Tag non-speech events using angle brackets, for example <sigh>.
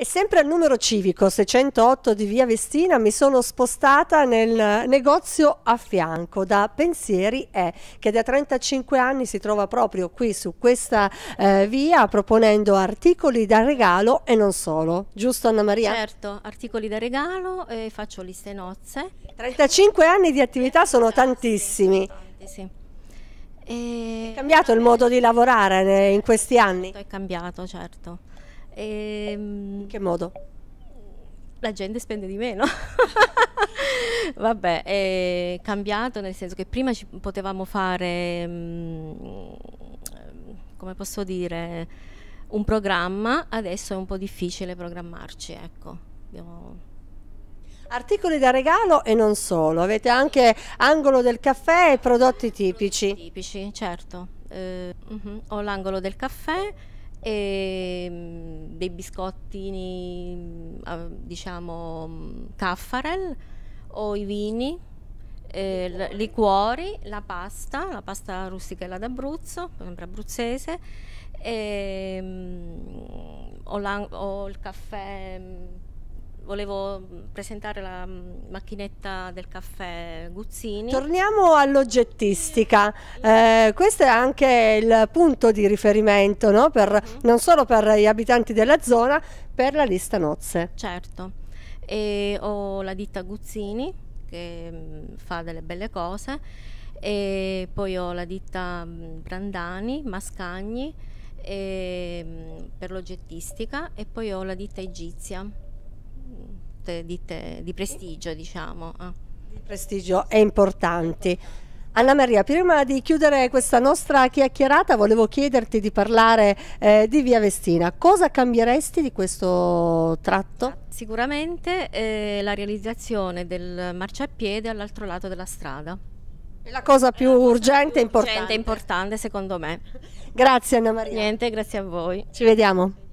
E sempre al numero civico 608 di via Vestina mi sono spostata nel negozio a fianco da Pensieri E, che da 35 anni si trova proprio qui su questa eh, via proponendo articoli da regalo e non solo. Giusto Anna Maria? Certo, articoli da regalo e faccio liste nozze. 35 anni di attività sono tantissimi. Sì, sì. E... È cambiato il modo di lavorare in questi anni? È cambiato, certo. E, ehm, In che modo? La gente spende di meno. <laughs> Vabbè, è cambiato nel senso che prima ci potevamo fare, mm, come posso dire, un programma, adesso è un po' difficile programmarci, ecco. Abbiamo articoli da regalo e non solo, avete anche angolo del caffè e prodotti tipici. Prodotti tipici, certo. Eh, uh mhm, -huh. Ho l'angolo del caffè e mm, dei biscottini, mm, diciamo, mm, caffarel o i vini, eh, liquori, la pasta, la pasta rustichella d'Abruzzo, sempre abruzzese, e, ehm, ho, la, o il caffè mm, volevo mm, presentare la mm, macchinetta del caffè Guzzini. Torniamo all'oggettistica, eh, questo è anche il punto di riferimento no? per, mhm. non solo per gli abitanti della zona, per la lista nozze. Certo, e ho la ditta Guzzini che mm, fa delle belle cose e poi ho la ditta Brandani, Mascagni e, per l'oggettistica e poi ho la ditta Egizia ditte, ditte di prestigio, diciamo. Ah. Di prestigio è importante. Anna Maria, prima di chiudere questa nostra chiacchierata volevo chiederti di parlare eh, di Via Vestina. Cosa cambieresti di questo tratto? Ah, sicuramente eh, la realizzazione del marciapiede all'altro lato della strada. È la cosa più la cosa urgente più e importante. Urgente, importante secondo me. Grazie Anna Maria. Niente, grazie a voi. Ci vediamo.